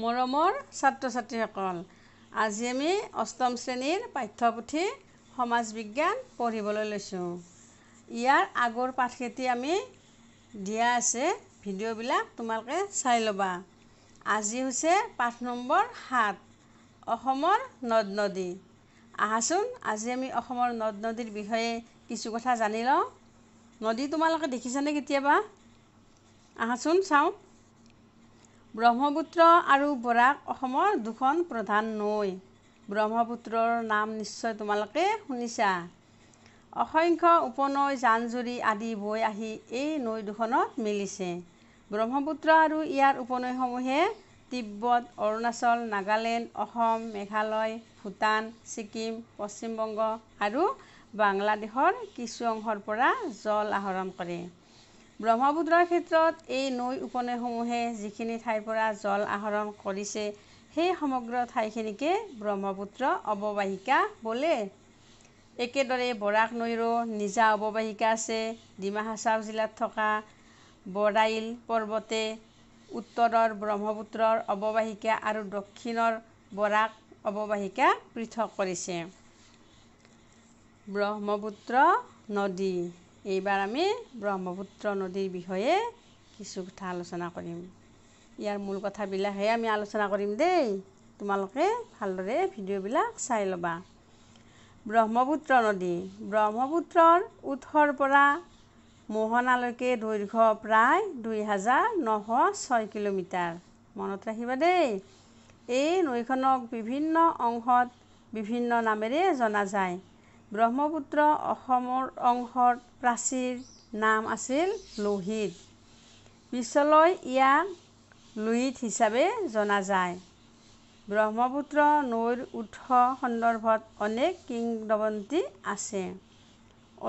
মৰমৰ ছাত্ৰ ছাত্ৰীসকল আজি আমি অষ্টম শ্ৰেণীৰ পাঠ্যপুথি সমাজ বিজ্ঞান পঢ়িবলৈ লৈছোঁ ইয়াৰ আগৰ পাঠখেতি আমি দিয়া আছে ভিডিঅ'বিলাক তোমালোকে চাই ল'বা আজি হৈছে পাঠ নম্বৰ সাত অসমৰ নদ নদী আহাচোন আজি আমি অসমৰ নদ নদীৰ বিষয়ে কিছু কথা জানি লওঁ নদী তোমালোকে দেখিছানে কেতিয়াবা আহাচোন চাওঁ ব্ৰহ্মপুত্ৰ আৰু বৰাক অসমৰ দুখন প্ৰধান নৈ ব্ৰহ্মপুত্ৰৰ নাম নিশ্চয় তোমালোকে শুনিছা অসংখ্য উপনৈ জানজুৰি আদি বৈ আহি এই নৈ দুখনত মিলিছে ব্ৰহ্মপুত্ৰ আৰু ইয়াৰ উপনৈসমূহে তিব্বত অৰুণাচল নাগালেণ্ড অসম মেঘালয় ভূটান ছিকিম পশ্চিমবংগ আৰু বাংলাদেশৰ কিছু অংশৰ পৰা জল আহৰণ কৰে ব্ৰহ্মপুত্ৰৰ ক্ষেত্ৰত এই নৈ উপনৈসমূহে যিখিনি ঠাইৰ পৰা জল আহৰণ কৰিছে সেই সমগ্ৰ ঠাইখিনিকে ব্ৰহ্মপুত্ৰ অৱবাহিকা বোলে একেদৰে বৰাক নৈৰো নিজা অৱবাহিকা আছে ডিমা হাছাও জিলাত থকা বৰাইল পৰ্বতে উত্তৰৰ ব্ৰহ্মপুত্ৰৰ অৱবাহিকা আৰু দক্ষিণৰ বৰাক অৱবাহিকা পৃথক কৰিছে ব্ৰহ্মপুত্ৰ নদী এইবাৰ আমি ব্ৰহ্মপুত্ৰ নদীৰ বিষয়ে কিছু কথা আলোচনা কৰিম ইয়াৰ মূল কথাবিলাকহে আমি আলোচনা কৰিম দেই তোমালোকে ভালদৰে ভিডিঅ'বিলাক চাই ল'বা ব্ৰহ্মপুত্ৰ নদী ব্ৰহ্মপুত্ৰৰ উৎসৰ পৰা মোহনালৈকে দৈৰ্ঘ্য প্ৰায় দুই হাজাৰ নশ ছয় কিলোমিটাৰ মনত ৰাখিবা দেই এই নৈখনক বিভিন্ন অংশত বিভিন্ন নামেৰে জনা যায় ব্ৰহ্মপুত্ৰ অসমৰ অংশত প্ৰাচীৰ নাম আছিল লোহিত পিছলৈ ইয়াক লোহিত হিচাপে জনা যায় ব্ৰহ্মপুত্ৰ নৈৰ উৎস সন্দৰ্ভত অনেক কিংবদন্তী আছে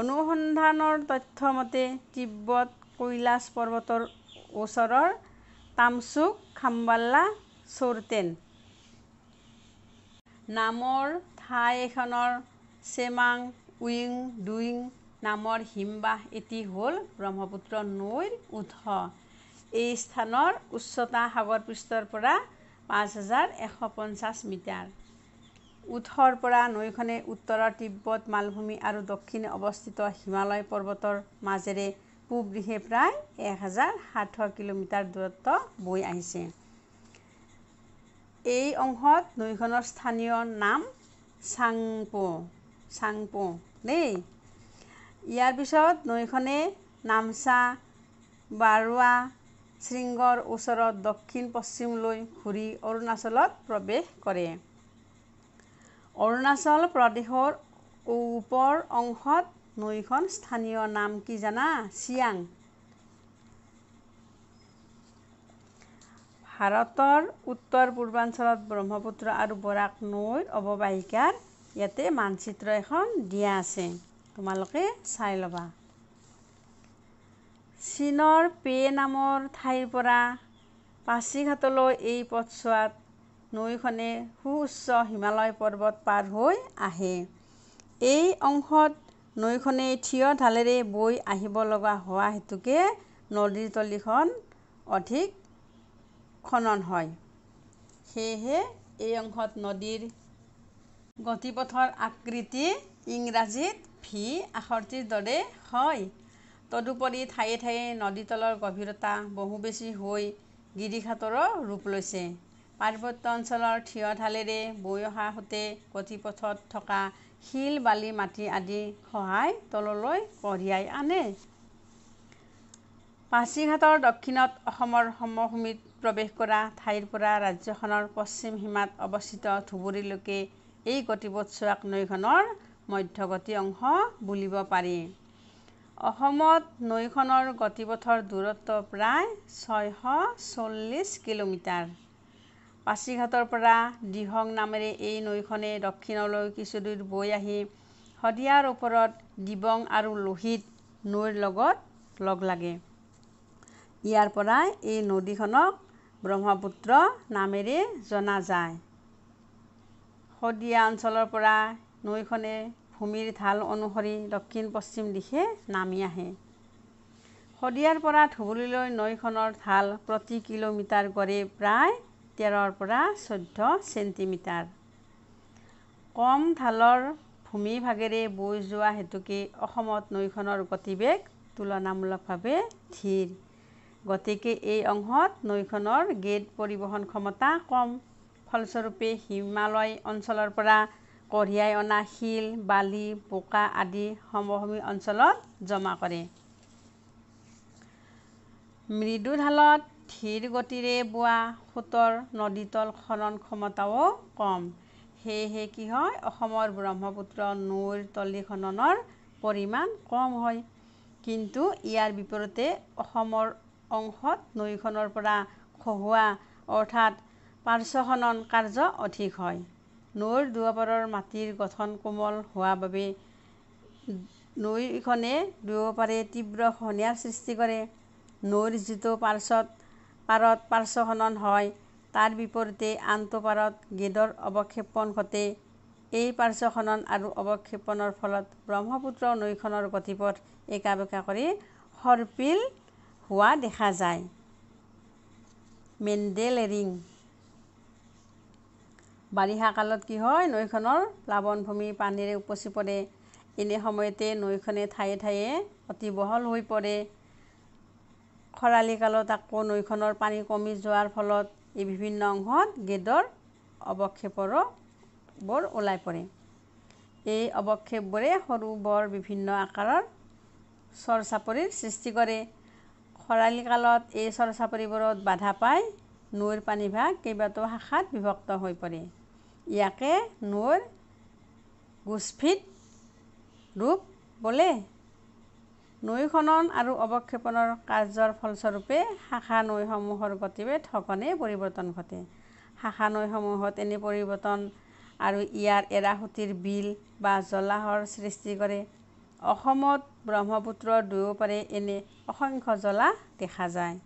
অনুসন্ধানৰ তথ্যমতে তিব্বত কৈলাশ পৰ্বতৰ ওচৰৰ তামচুক খাম্বাল্লা চৰতেন নামৰ ঠাই এখনৰ চেমাং উইং ডুইং নামৰ হিমবাহ এটি হ'ল ব্ৰহ্মপুত্ৰ নৈৰ উৎস এই স্থানৰ উচ্চতা সাগৰ পৃষ্ঠৰ পৰা পাঁচ হাজাৰ এশ পঞ্চাছ মিটাৰ উৎসৰ পৰা নৈখনে উত্তৰৰ তিব্বত মালভূমি আৰু দক্ষিণে অৱস্থিত হিমালয় পৰ্বতৰ মাজেৰে পূব পূবগৃহে প্ৰায় এক হাজাৰ সাতশ কিলোমিটাৰ দূৰত্ব বৈ আহিছে এই অংশত নৈখনৰ স্থানীয় নাম চাংপ' চাং পোঁ দেই ইয়াৰ পিছত নৈখনে নামচা বাৰুৱা শৃংগৰ ওচৰত দক্ষিণ পশ্চিমলৈ ঘূৰি অৰুণাচলত প্ৰৱেশ কৰে অৰুণাচল প্ৰদেশৰ ওপৰ অংশত নৈখন স্থানীয় নাম কি জানা চিয়াং ভাৰতৰ উত্তৰ পূৰ্বাঞ্চলত ব্ৰহ্মপুত্ৰ আৰু বৰাক নৈৰ অৱবাহিকাৰ ইয়াতে মানচিত্ৰ এখন দিয়া আছে তোমালোকে চাই ল'বা চীনৰ পে নামৰ ঠাইৰ পৰা পাচিঘাটলৈ এই পথছোৱাত নৈখনে সু উচ্চ হিমালয় পৰ্বত পাৰ হৈ আহে এই অংশত নৈখনে থিয় ঢালেৰে বৈ আহিব লগা হোৱা হেতুকে নদীৰ তলিখন অধিক খনন হয় সেয়েহে এই অংশত নদীৰ গতিপথৰ আকৃতি ইংৰাজীত ভি আখৰটিৰ দৰে হয় তদুপৰি ঠায়ে ঠায়ে নদী তলৰ গভীৰতা বহু বেছি হৈ গিৰিঘাটৰো ৰূপ লৈছে পাৰ্বত্য অঞ্চলৰ থিয় ঢালেৰে বৈ অহা সোঁতে গতিপথত থকা শিল বালি মাটি আদিৰ সহায় তললৈ কঢ়িয়াই আনে পাচিঘাটৰ দক্ষিণত অসমৰ সমভূমিত প্ৰৱেশ কৰা ঠাইৰ পৰা ৰাজ্যখনৰ পশ্চিম সীমাত অৱস্থিত ধুবুৰীলৈকে এই গতিপথ চোৱাক নৈখনৰ মধ্যগতি অংশ বুলিব পাৰি অসমত নৈখনৰ গতিপথৰ দূৰত্ব প্ৰায় ছয়শ চল্লিছ কিলোমিটাৰ পাছিঘাটৰ পৰা দিহং নামেৰে এই নৈখনে দক্ষিণলৈ কিছুদূৰ বৈ আহি শদিয়াৰ ওপৰত দিবং আৰু লোহিত নৈৰ লগত লগ লাগে ইয়াৰ পৰাই এই নদীখনক ব্ৰহ্মপুত্ৰ নামেৰে জনা যায় শদিয়া অঞ্চলৰ পৰা নৈখনে ভূমিৰ ঢাল অনুসৰি দক্ষিণ পশ্চিম দিশে নামি আহে শদিয়াৰ পৰা ধুবুৰীলৈ নৈখনৰ ঢাল প্ৰতি কিলোমিটাৰ গড়ে প্ৰায় তেৰৰ পৰা চৈধ্য চেণ্টিমিটাৰ কম ঢালৰ ভূমিভাগেৰে বৈ যোৱা হেতুকে অসমত নৈখনৰ গতিবেগ তুলনামূলকভাৱে ধীৰ গতিকে এই অংশত নৈখনৰ গেট পৰিবহণ ক্ষমতা কম ফলস্বৰূপে হিমালয় অঞ্চলৰ পৰা কঢ়িয়াই অনা শিল বালি বোকা আদি সমভূমি অঞ্চলত জমা কৰে মৃদুঢালত ধীৰ গতিৰে বোৱা সোঁতৰ নদীতল খনন ক্ষমতাও কম সেয়েহে কি হয় অসমৰ ব্ৰহ্মপুত্ৰ নৈৰ তলি খননৰ পৰিমাণ কম হয় কিন্তু ইয়াৰ বিপৰীতে অসমৰ অংশত নৈখনৰ পৰা খহোৱা অৰ্থাৎ পাৰ্শ্বখনন কাৰ্য অধিক হয় নৈৰ দুয়োপাৰৰ মাটিৰ গঠন কোমল হোৱা বাবে নৈখনে দুয়োপাৰে তীব্ৰ খহনীয়াৰ সৃষ্টি কৰে নৈৰ যিটো পাৰ্শ্বত পাৰত পাৰ্শ্বখনন হয় তাৰ বিপৰীতে আনটো পাৰত গেদৰ অৱক্ষেপণ ঘটে এই পাৰ্শ্বখনন আৰু অৱক্ষেপণৰ ফলত ব্ৰহ্মপুত্ৰ নৈখনৰ গতিপথ একা বেকা কৰি সৰ্পিল হোৱা দেখা যায় মেণ্ডেলেৰিং বাৰিষা কালত কি হয় নৈখনৰ প্লাৱনভূমি পানীৰে উপচি পৰে এনে সময়তে নৈখনে ঠায়ে ঠায়ে অতি বহল হৈ পৰে খৰালি কালত আকৌ নৈখনৰ পানী কমি যোৱাৰ ফলত এই বিভিন্ন অংশত গেদৰ অৱক্ষেপৰো অৱক্ষেপৰবোৰ ওলাই পৰে এই অৱক্ষেপবোৰে সৰু বৰ বিভিন্ন আকাৰৰ চৰচাপৰিৰ সৃষ্টি কৰে খৰালি কালত এই চৰচাপৰিবোৰত বাধা পায় নৈৰ পানীভাগ কেইবাটাও শাখাত বিভক্ত হৈ পৰে ইয়াকে নৈৰ গোস্ফিত ৰূপ বোলে নৈ খনন আৰু অৱক্ষেপণৰ কাৰ্যৰ ফলস্বৰূপে শাখা নৈসমূহৰ গতিবেগ সঘনে পৰিৱৰ্তন ঘটে শাখা নৈসমূহত এনে পৰিৱৰ্তন আৰু ইয়াৰ এৰাসুতিৰ বিল বা জলাহৰ সৃষ্টি কৰে অসমত ব্ৰহ্মপুত্ৰৰ দুয়োপাৰে এনে অসংখ্য জলা দেখা যায়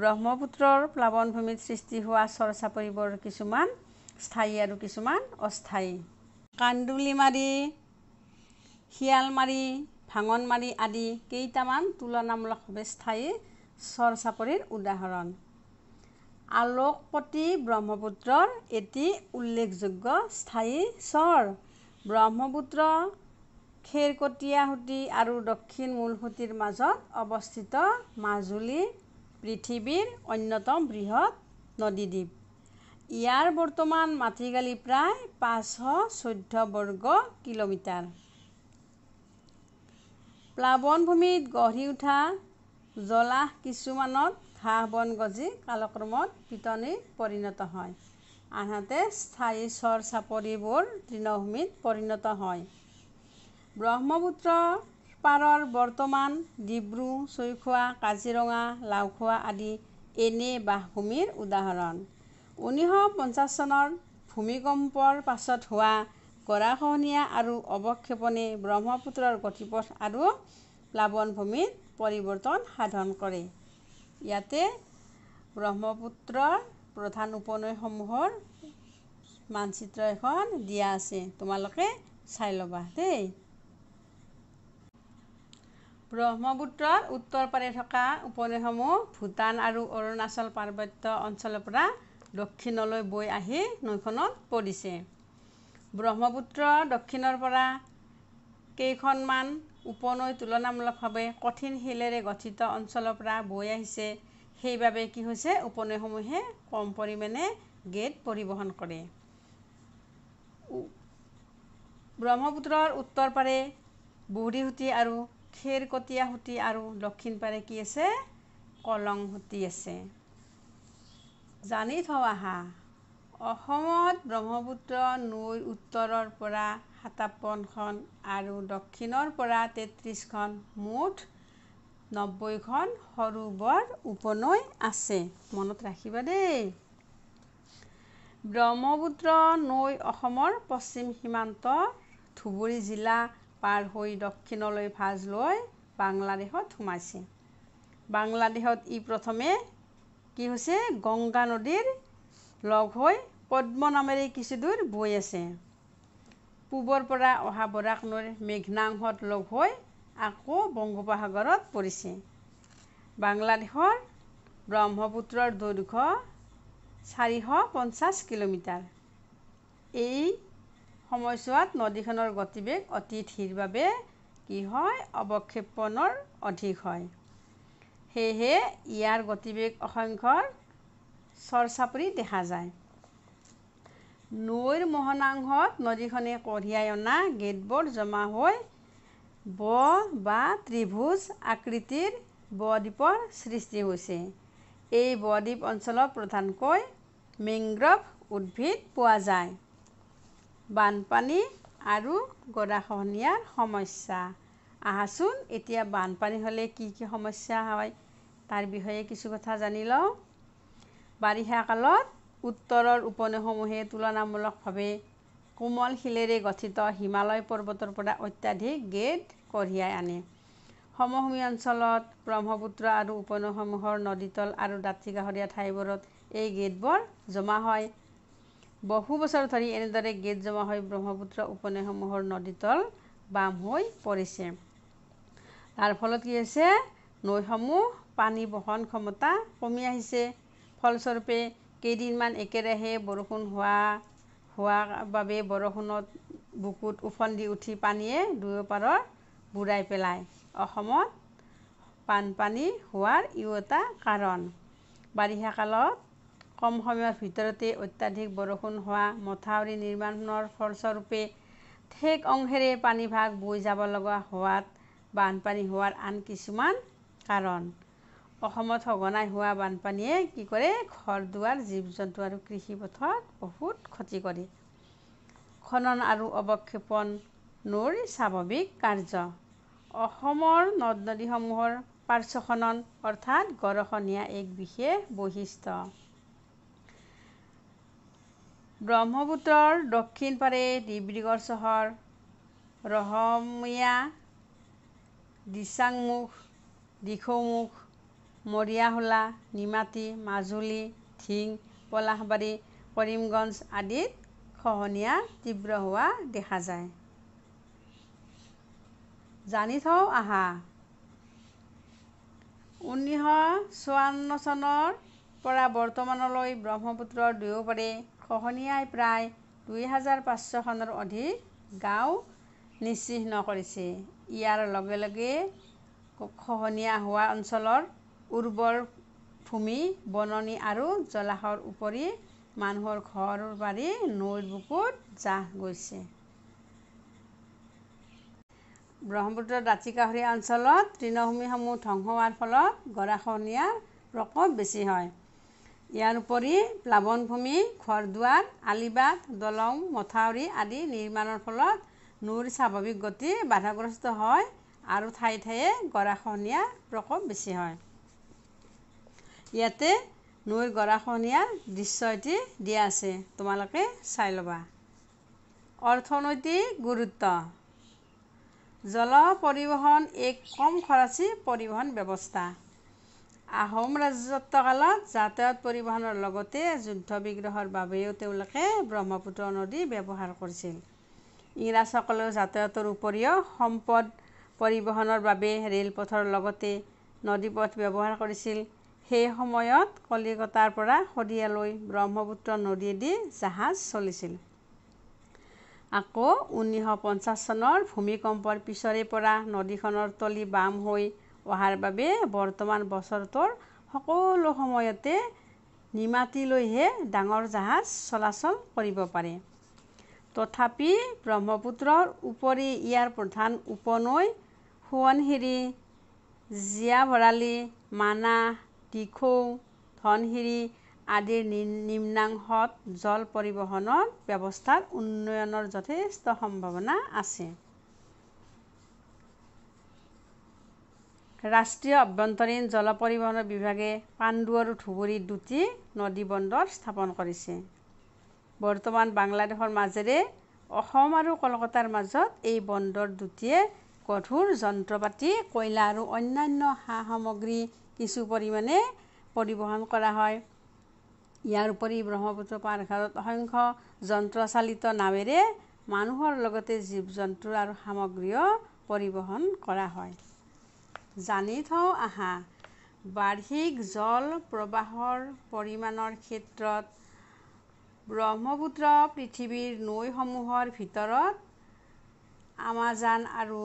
ব্ৰহ্মপুত্ৰৰ প্লাৱনভূমিত সৃষ্টি হোৱা চৰ চাপৰিবোৰ কিছুমান স্থায়ী আৰু কিছুমান অস্থায়ী কান্দুলি মাৰি শিয়ালমাৰি ভাঙনমাৰি আদি কেইটামান তুলনামূলকভাৱে স্থায়ী চৰ চাপৰিৰ উদাহৰণ আলোকপতি ব্ৰহ্মপুত্ৰৰ এটি উল্লেখযোগ্য স্থায়ী চৰ ব্ৰহ্মপুত্ৰ খেৰকটীয়া সুঁতি আৰু দক্ষিণ মূল মূলসুঁতিৰ মাজত অৱস্থিত মাজুলী পৃথিৱীৰ অন্যতম বৃহৎ নদীদ্বীপ ইয়াৰ বৰ্তমান মাটিগালি প্ৰায় পাঁচশ চৈধ্য বৰ্গ কিলোমিটাৰ প্লাৱন ভূমিত গঢ়ি উঠা জলাহ কিছুমানত ঘাঁহ বন গজি কালক্ৰমত পিতনিৰ পৰিণত হয় আনহাতে স্থায়ী চৰ চাপৰিবোৰ তৃণভূমিত পৰিণত হয় ব্ৰহ্মপুত্ৰ পাৰৰ বৰ্তমান ডিব্ৰু চৈখোৱা কাজিৰঙা লাওখোৱা আদি এনে বাসভূমিৰ উদাহৰণ ঊনৈছশ পঞ্চাছ চনৰ ভূমিকম্পৰ পাছত হোৱা গৰাখহনীয়া আৰু অৱক্ষেপণে ব্ৰহ্মপুত্ৰৰ গতিপথ আৰু প্লাৱন ভূমিত পৰিৱৰ্তন সাধন কৰে ইয়াতে ব্ৰহ্মপুত্ৰৰ প্ৰধান উপনৈসমূহৰ মানচিত্ৰ এখন দিয়া আছে তোমালোকে চাই ল'বা দেই ব্ৰহ্মপুত্ৰৰ উত্তৰ পাৰে থকা উপনৈসমূহ ভূটান আৰু অৰুণাচল পাৰ্বত্য অঞ্চলৰ পৰা দক্ষিণলৈ বৈ আহি নৈখনত পৰিছে ব্ৰহ্মপুত্ৰ দক্ষিণৰ পৰা কেইখনমান উপনৈ তুলনামূলকভাৱে কঠিন শিলেৰে গঠিত অঞ্চলৰ পৰা বৈ আহিছে সেইবাবে কি হৈছে উপনৈসমূহে কম পৰিমাণে গেট পৰিবহণ কৰে ব্ৰহ্মপুত্ৰৰ উত্তৰ পাৰে বুঢ়ীসুতি আৰু খেৰকটীয়া সুঁতি আৰু দক্ষিণ পাৰে কি আছে কলং সুঁতি আছে জানি থওঁ আহা অসমত ব্ৰহ্মপুত্ৰ নৈ উত্তৰৰ পৰা সাতাৱন্নখন আৰু দক্ষিণৰ পৰা তেত্ৰিছখন মুঠ নব্বৈখন সৰু বৰ উপনৈ আছে মনত ৰাখিবা দেই ব্ৰহ্মপুত্ৰ নৈ অসমৰ পশ্চিম সীমান্ত ধুবুৰী জিলা পাৰ হৈ দক্ষিণলৈ ভাজ লৈ বাংলাদেশত সোমাইছে বাংলাদেশত ই প্ৰথমে কি হৈছে গংগা নদীৰ লগ হৈ পদ্ম নামেৰে কিছুদূৰ বৈ আছে পূবৰ পৰা অহা বৰাক নৈৰ মেঘনাংশত লগ হৈ আকৌ বংগোপসাগৰত পৰিছে বাংলাদেশৰ ব্ৰহ্মপুত্ৰৰ দৈৰ্ঘ্য চাৰিশ পঞ্চাছ কিলোমিটাৰ এই সময়ছোৱাত নদীখনৰ গতিবেগ অতি ধীৰ বাবে কি হয় অৱক্ষেপণৰ অধিক হয় সেয়েহে ইয়াৰ গতিবেগ অসংখ্যৰ চৰচাপৰি দেখা যায় নৈৰ মোহনাংশত নদীখনে কঢ়িয়াই অনা গেটবোৰ জমা হৈ ব বা ত্ৰিভুজ আকৃতিৰ বদ্বীপৰ সৃষ্টি হৈছে এই বদ্বীপ অঞ্চলত প্ৰধানকৈ মেংগ্ৰভ উদ্ভিদ পোৱা যায় বানপানী আৰু গদাখহনীয়াৰ সমস্যা আহাচোন এতিয়া বানপানী হ'লে কি কি সমস্যা হয় তাৰ বিষয়ে কিছু কথা জানি লওঁ বাৰিষা কালত উত্তৰৰ উপনৈসমূহে তুলনামূলকভাৱে কোমল শিলেৰে গঠিত হিমালয় পৰ্বতৰ পৰা অত্যাধিক গেট কঢ়িয়াই আনে সমভূমি অঞ্চলত ব্ৰহ্মপুত্ৰ আৰু উপনৈসমূহৰ নদীতল আৰু দাঁতি গাহৰীয়া ঠাইবোৰত এই গেটবোৰ জমা হয় বহু বছৰ ধৰি এনেদৰে গেট জমা হৈ ব্ৰহ্মপুত্ৰ উপনৈসমূহৰ নদীতল বাম হৈ পৰিছে তাৰ ফলত কি হৈছে নৈসমূহ পানী বহন ক্ষমতা কমি আহিছে ফলস্বৰূপে কেইদিনমান একেৰাহে বৰষুণ হোৱা হোৱা বাবে বৰষুণত বুকুত উফন্দি উঠি পানীয়ে দুয়োপাৰৰ বুৰাই পেলায় অসমত বানপানী হোৱাৰ ইও এটা কাৰণ বাৰিষা কালত কম সময়ৰ ভিতৰতে অত্যাধিক বৰষুণ হোৱা মথাউৰি নিৰ্মাণৰ ফলস্বৰূপে ঠেক অংশেৰে পানীভাগ বৈ যাব লগা হোৱাত বানপানী হোৱাৰ আন কিছুমান কাৰণ অসমত সঘনাই হোৱা বানপানীয়ে কি কৰে ঘৰ দুৱাৰ জীৱ জন্তু আৰু কৃষি কৃষিপথাৰত বহুত ক্ষতি কৰে খনন আৰু অৱক্ষেপণ নৈৰ স্বাভাৱিক কাৰ্য অসমৰ নদ নদীসমূহৰ পাৰ্শ্ব খনন অৰ্থাৎ গৰখনীয়া এক বিশেষ বৈশিষ্ট্য ব্ৰহ্মপুত্ৰৰ দক্ষিণ পাৰে ডিব্ৰুগড় চহৰ ৰহমীয়া দিচাংমুখ দিখৌমুখ মৰিয়াহোলা নিমাতি মাজুলী ঢিং পলাশবাৰী কৰিমগঞ্জ আদিত খহনীয়া তীব্ৰ হোৱা দেখা যায় জানি থওঁ আহা ঊনৈছশ চৌৱন্ন চনৰ পৰা বৰ্তমানলৈ ব্ৰহ্মপুত্ৰৰ দুয়োপাৰে খহনীয়াই প্ৰায় দুই হাজাৰ পাঁচশ খনৰ অধিক গাঁও নিশ্চিহ্ন কৰিছে ইয়াৰ লগে লগে খহনীয়া হোৱা অঞ্চলৰ উৰ্বৰ ভূমি বননি আৰু জলাশয়ৰ উপৰি মানুহৰ ঘৰ বাৰী নৈৰ বুকুত জাহ গৈছে ব্ৰহ্মপুত্ৰৰ দাঁতি কাষৰীয়া অঞ্চলত তৃণভূমিসমূহ ধ্বংস হোৱাৰ ফলত গৰাখহনীয়াৰ প্ৰকোপ বেছি হয় ইয়াৰ উপৰি প্লাৱনভূমি ঘৰ দুৱাৰ আলিবাট দলং মথাউৰি আদি নিৰ্মাণৰ ফলত নৈৰ স্বাভাৱিক গতি বাধাগ্ৰস্ত হয় আৰু ঠায়ে ঠায়ে গৰাখহনীয়াৰ প্ৰকোপ বেছি হয় ইয়াতে নৈ গৰাখহনীয়া দৃশ্য এটি দিয়া আছে তোমালোকে চাই ল'বা অৰ্থনৈতিক গুৰুত্ব জল পৰিবহণ এক কম খৰচী পৰিবহণ ব্যৱস্থা আহোম ৰাজত্ব কালত যাতায়ত পৰিবহণৰ লগতে যুদ্ধ বিগ্ৰহৰ বাবেও তেওঁলোকে ব্ৰহ্মপুত্ৰ নদী ব্যৱহাৰ কৰিছিল ইংৰাজসকলেও যাতায়তৰ উপৰিও সম্পদ পৰিবহণৰ বাবে ৰে'লপথৰ লগতে নদী পথ ব্যৱহাৰ কৰিছিল সেই সময়ত কলিকতাৰ পৰা শদিয়ালৈ ব্ৰহ্মপুত্ৰ নদীয়েদি জাহাজ চলিছিল আকৌ ঊনৈছশ পঞ্চাছ চনৰ ভূমিকম্পৰ পিছৰে পৰা নদীখনৰ তলি বাম হৈ অহাৰ বাবে বৰ্তমান বছৰটোৰ সকলো সময়তে নিমাতিলৈহে ডাঙৰ জাহাজ চলাচল কৰিব পাৰে তথাপি ব্ৰহ্মপুত্ৰৰ উপৰি ইয়াৰ প্ৰধান উপনৈ সোৱণশিৰি জীয়া জীয়াভৰালি মানাহ দিখৌ ধনশিৰি আদিৰ নিম্নাংশত জল পৰিবহণৰ ব্যৱস্থাৰ উন্নয়নৰ যথেষ্ট সম্ভাৱনা আছে ৰাষ্ট্ৰীয় আভ্যন্তৰীণ জল পৰিবহণ বিভাগে পাণ্ডু আৰু ধুবুৰী দুটি নদী বন্দৰ স্থাপন কৰিছে বৰ্তমান বাংলাদেশৰ মাজেৰে অসম আৰু কলকাতাৰ মাজত এই বন্দৰ দুটিয়ে গধুৰ যন্ত্ৰপাতি কয়লা আৰু অন্যান্য সা সামগ্ৰী কিছু পৰিমাণে পৰিবহণ কৰা হয় ইয়াৰ উপৰি ব্ৰহ্মপুত্ৰ পাৰঘাৰত অসংখ্য যন্ত্ৰচালিত নাৱেৰে মানুহৰ লগতে জীৱ জন্তু আৰু সামগ্ৰীও পৰিবহণ কৰা হয় জানি থওঁ আহা বাৰ্ষিক জল প্ৰবাহৰ পৰিমাণৰ ক্ষেত্ৰত ব্ৰহ্মপুত্ৰ পৃথিৱীৰ নৈসমূহৰ ভিতৰত আমাজান আৰু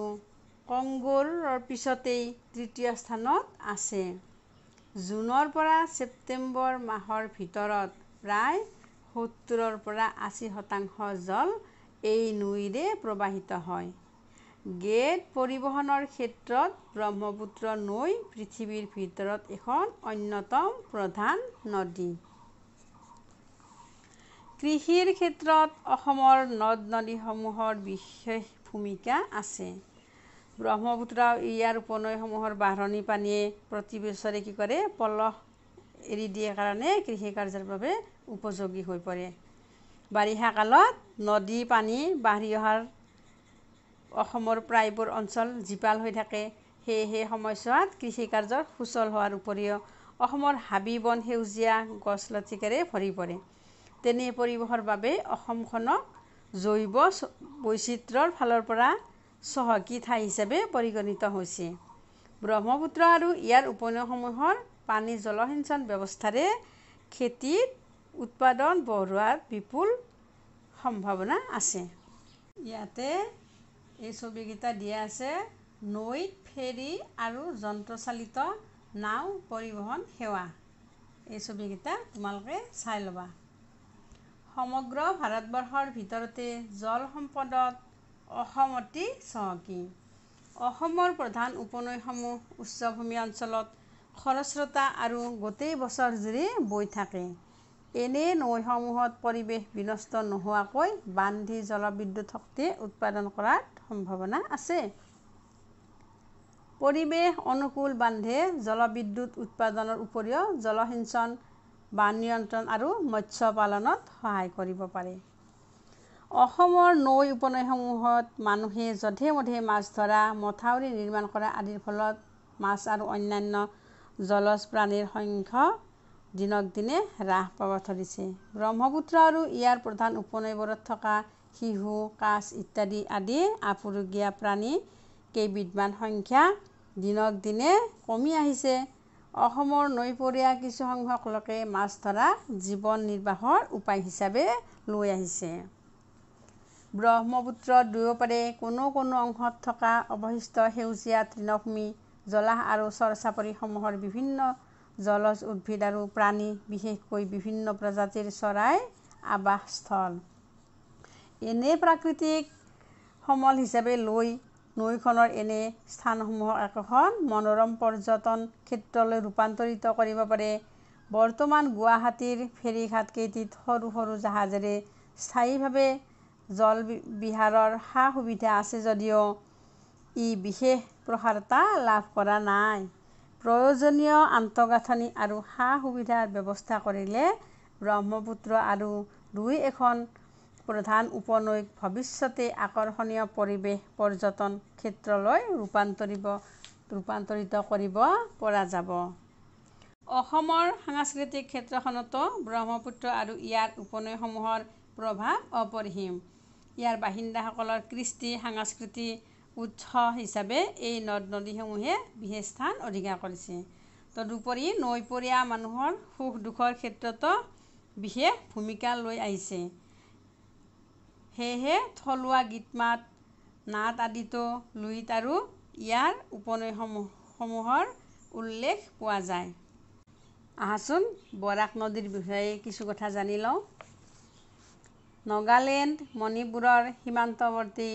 কংগোলৰ পিছতেই তৃতীয় স্থানত আছে জুনৰ পৰা ছেপ্টেম্বৰ মাহৰ ভিতৰত প্ৰায় সত্তৰৰ পৰা আশী শতাংশ জল এই নৈৰে প্ৰবাহিত হয় গেট পৰিবহণৰ ক্ষেত্ৰত ব্ৰহ্মপুত্ৰ নৈ পৃথিৱীৰ ভিতৰত এখন অন্যতম প্ৰধান নদী কৃষিৰ ক্ষেত্ৰত অসমৰ নদ নদীসমূহৰ বিশেষ ভূমিকা আছে ব্ৰহ্মপুত্ৰ ইয়াৰ উপনৈসমূহৰ বাঢ়নী পানীয়ে প্ৰতি বছৰে কি কৰে পলহ এৰি দিয়ে কাৰণে কৃষি কাৰ্যৰ বাবে উপযোগী হৈ পৰে বাৰিষা কালত নদী পানী বাঢ়ি অহাৰ অসমৰ প্ৰায়বোৰ অঞ্চল জীপাল হৈ থাকে সেয়েহে সময়ছোৱাত কৃষি কাৰ্য সুচল হোৱাৰ উপৰিও অসমৰ হাবি বন সেউজীয়া গছ লতিকাৰে ভৰি পৰে তেনে পৰিৱেশৰ বাবে অসমখনক জৈৱ বৈচিত্ৰ্যৰ ফালৰ পৰা চহকী ঠাই হিচাপে পৰিগণিত হৈছে ব্ৰহ্মপুত্ৰ আৰু ইয়াৰ উপনৈসমূহৰ পানী জলসিঞ্চন ব্যৱস্থাৰে খেতিত উৎপাদন বঢ়োৱাৰ বিপুল সম্ভাৱনা আছে ইয়াতে এই ছবিকেইটা দিয়া আছে নৈত ফেৰী আৰু যন্ত্ৰচালিত নাও পৰিবহণ সেৱা এই ছবিকেইটা তোমালোকে চাই ল'বা সমগ্ৰ ভাৰতবৰ্ষৰ ভিতৰতে জল সম্পদত অসমতি চহকী অসমৰ প্ৰধান উপনৈসমূহ উচ্চভূমি অঞ্চলত খৰস্ৰোতা আৰু গোটেই বছৰ জুৰি বৈ থাকে এনে নৈসমূহত পৰিৱেশ বিনষ্ট নোহোৱাকৈ বান্ধি জলবিদ্যুৎ শক্তি উৎপাদন কৰাৰ সম্ভাৱনা আছে পৰিৱেশ অনুকূল বান্ধে জলবিদ্যুৎ উৎপাদনৰ উপৰিও জলসিঞ্চন বান নিয়ন্ত্ৰণ আৰু মৎস্য পালনত সহায় কৰিব পাৰে অসমৰ নৈ উপনৈসমূহত মানুহে যধে মধে মাছ ধৰা মথাউৰি নিৰ্মাণ কৰা আদিৰ ফলত মাছ আৰু অন্যান্য জলজ প্ৰাণীৰ সংখ্য দিনক দিনে হ্ৰাস পাব ধৰিছে ব্ৰহ্মপুত্ৰ আৰু ইয়াৰ প্ৰধান উপনৈবোৰত থকা শিহু কাঁচ ইত্যাদি আদি আপুৰুগীয়া প্ৰাণী কেইবিধমান সংখ্যা দিনক দিনে কমি আহিছে অসমৰ নৈপৰীয়া কিছুসংখ্যক লোকে মাছ ধৰা জীৱন নিৰ্বাহৰ উপায় হিচাপে লৈ আহিছে ব্ৰহ্মপুত্ৰৰ দুয়োপাৰে কোনো কোনো অংশত থকা অৱশিষ্ট সেউজীয়া তৃণভূমি জলাহ আৰু চৰচাপৰিসমূহৰ বিভিন্ন জলজ উদ্ভিদ আৰু প্ৰাণী বিশেষকৈ বিভিন্ন প্ৰজাতিৰ চৰাই আৱাসস্থল এনে প্ৰাকৃতিক সমল হিচাপে লৈ নৈখনৰ এনে স্থানসমূহক একোখন মনোৰম পৰ্যটন ক্ষেত্ৰলৈ ৰূপান্তৰিত কৰিব পাৰে বৰ্তমান গুৱাহাটীৰ ফেৰীঘাটকেইটিত সৰু সৰু জাহাজেৰে স্থায়ীভাৱে জল বিহাৰৰ সা সুবিধা আছে যদিও ই বিশেষ প্ৰসাৰতা লাভ কৰা নাই প্ৰয়োজনীয় আন্তঃগাঁথনি আৰু সা সুবিধাৰ ব্যৱস্থা কৰিলে ব্ৰহ্মপুত্ৰ আৰু দুই এখন প্ৰধান উপনৈক ভৱিষ্যতে আকৰ্ষণীয় পৰিৱেশ পৰ্যটন ক্ষেত্ৰলৈ ৰূপান্তৰিব ৰূপান্তৰিত কৰিব পৰা যাব অসমৰ সাংস্কৃতিক ক্ষেত্ৰখনতো ব্ৰহ্মপুত্ৰ আৰু ইয়াৰ উপনৈসমূহৰ প্ৰভাৱ অপৰিসীম ইয়াৰ বাসিন্দাসকলৰ কৃষ্টি সাংস্কৃতি উৎস হিচাপে এই নদ নদীসমূহে বিশেষ স্থান অধিকাৰ কৰিছে তদুপৰি নৈপৰীয়া মানুহৰ সুখ দুখৰ ক্ষেত্ৰতো বিশেষ ভূমিকা লৈ আহিছে সেয়েহে থলুৱা গীত মাত নাট আদিতো লুইত আৰু ইয়াৰ উপনৈসমূহসমূহৰ উল্লেখ পোৱা যায় আহাচোন বৰাক নদীৰ বিষয়ে কিছু কথা জানি লওঁ নগালেণ্ড মণিপুৰৰ সীমান্তৱৰ্তী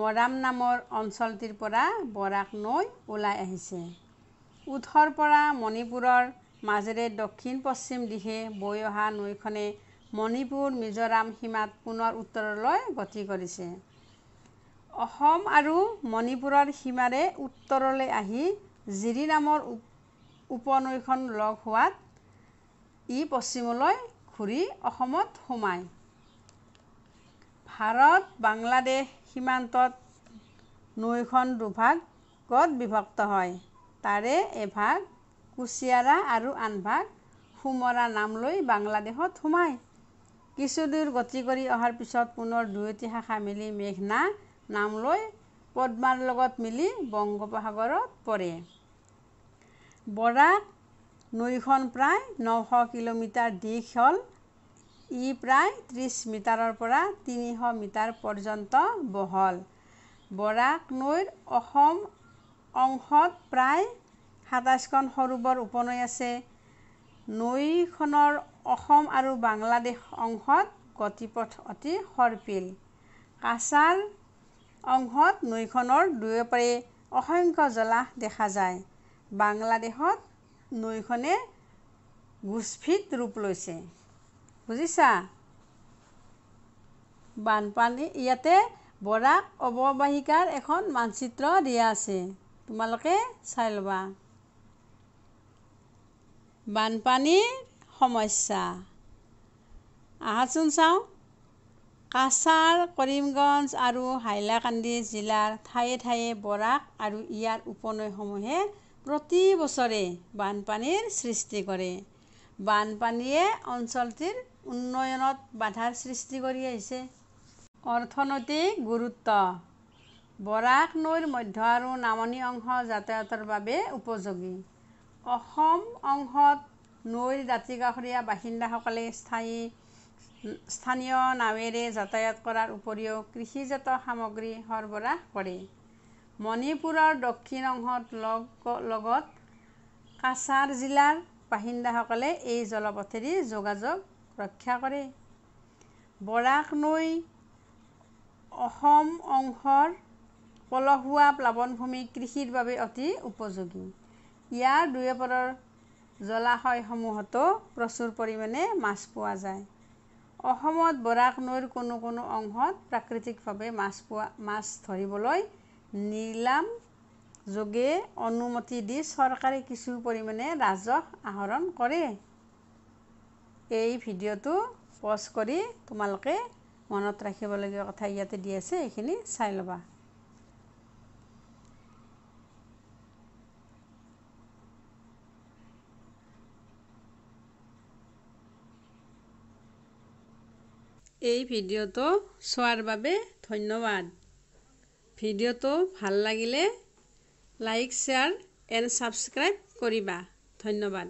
মৰাম নামৰ অঞ্চলটিৰ পৰা বৰাক নৈ ওলাই আহিছে উথৰ পৰা মণিপুৰৰ মাজেৰে দক্ষিণ পশ্চিম দিশে বৈ অহা নৈখনে মণিপুৰ মিজোৰাম সীমাত পুনৰ উত্তৰলৈ গতি কৰিছে অসম আৰু মণিপুৰৰ সীমাৰে উত্তৰলৈ আহি জিৰি নামৰ উপনৈখন লগ হোৱাত ই পশ্চিমলৈ ঘূৰি অসমত সোমায় ভাৰত বাংলাদেশ সীমান্তত নৈখন দুভাগত বিভক্ত হয় তাৰে এভাগ কুচিয়াৰা আৰু আনভাগ সোমৰা নাম লৈ বাংলাদেশত সোমায় কিছুদূৰ গতি কৰি অহাৰ পিছত পুনৰ দুয়োটি শাখা মিলি মেঘনা নাম লৈ পদ্মাৰ লগত মিলি বংগোপসাগৰত পৰে বৰাক নৈখন প্ৰায় নশ কিলোমিটাৰ দিশ হ'ল ই প্ৰায় ত্ৰিছ মিটাৰৰ পৰা তিনিশ মিটাৰ পৰ্যন্ত বহল বৰাক নৈৰ অসম অংশত প্ৰায় সাতাইছখন সৰুবৰ উপনৈ আছে নৈখনৰ অসম আৰু বাংলাদেশ অংশত গতিপথ অতি সৰ্পিল কাছাৰ অংশত নৈখনৰ দুয়োপাৰে অসংখ্য জলাশ দেখা যায় বাংলাদেশত নৈখনে গুস্ফিত ৰূপ লৈছে বুজিছা বানপানী ইয়াতে বৰাক অৱবাহিকাৰ এখন মানচিত্ৰ দিয়া আছে তোমালোকে চাই ল'বা বানপানীৰ সমস্যা আহাচোন চাওঁ কাছাৰ কৰিমগঞ্জ আৰু হাইলাকান্দি জিলাৰ ঠায়ে ঠায়ে বৰাক আৰু ইয়াৰ উপনৈসমূহে প্ৰতি বছৰে বানপানীৰ সৃষ্টি কৰে বানপানীয়ে অঞ্চলটিৰ উন্নয়নত বাধাৰ সৃষ্টি কৰি আহিছে অৰ্থনৈতিক গুৰুত্ব বৰাক নৈৰ মধ্য আৰু নামনি অংশ যাতায়াতৰ বাবে উপযোগী অসম অংশত নৈৰ দাঁতি কাষৰীয়া বাসিন্দাসকলে স্থায়ী স্থানীয় নাৱেৰে যাতায়াত কৰাৰ উপৰিও কৃষিজাত সামগ্ৰী সৰবৰাহ কৰে মণিপুৰৰ দক্ষিণ অংশত লগ লগত কাছাৰ জিলাৰ বাসিন্দাসকলে এই জলপথেৰে যোগাযোগ ৰক্ষা কৰে বৰাক নৈ অসম অংশৰ পলসুৱা প্লাৱনভূমি কৃষিৰ বাবে অতি উপযোগী ইয়াৰ দুয়োপৰৰ জলাশয়সমূহতো প্ৰচুৰ পৰিমাণে মাছ পোৱা যায় অসমত বৰাক নৈৰ কোনো কোনো অংশত প্ৰাকৃতিকভাৱে মাছ পোৱা মাছ ধৰিবলৈ নিলাম যোগে অনুমতি দি চৰকাৰে কিছু পৰিমাণে ৰাজহ আহৰণ কৰে এই ভিডিঅ'টো পজ কৰি তোমালোকে মনত ৰাখিবলগীয়া কথা ইয়াতে দি আছে এইখিনি চাই ল'বা এই ভিডিঅ'টো চোৱাৰ বাবে ধন্যবাদ ভিডিঅ'টো ভাল লাগিলে লাইক শ্বেয়াৰ এণ্ড ছাবস্ক্ৰাইব কৰিবা ধন্যবাদ